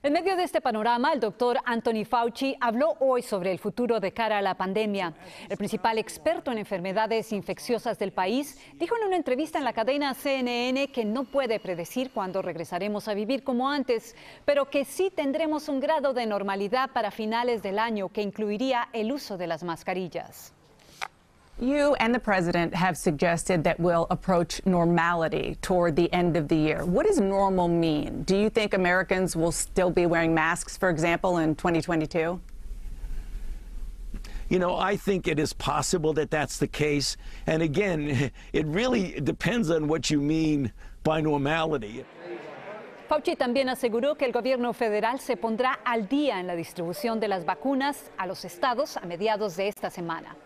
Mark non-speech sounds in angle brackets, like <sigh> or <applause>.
En medio de este panorama, el doctor Anthony Fauci habló hoy sobre el futuro de cara a la pandemia. El principal experto en enfermedades infecciosas del país dijo en una entrevista en la cadena CNN que no puede predecir cuándo regresaremos a vivir como antes, pero que sí tendremos un grado de normalidad para finales del año que incluiría el uso de las mascarillas. You and the president have suggested that we'll approach normality toward the end of the year. What does normal mean? Do you think Americans will still be wearing masks, for example, in 2022? You know, I think it is possible that that's the case. And again, <laughs> it really depends on what you mean by normality. Fauci también aseguró que el gobierno federal se pondrá al día en la distribución de las vacunas a los estados a mediados de esta semana.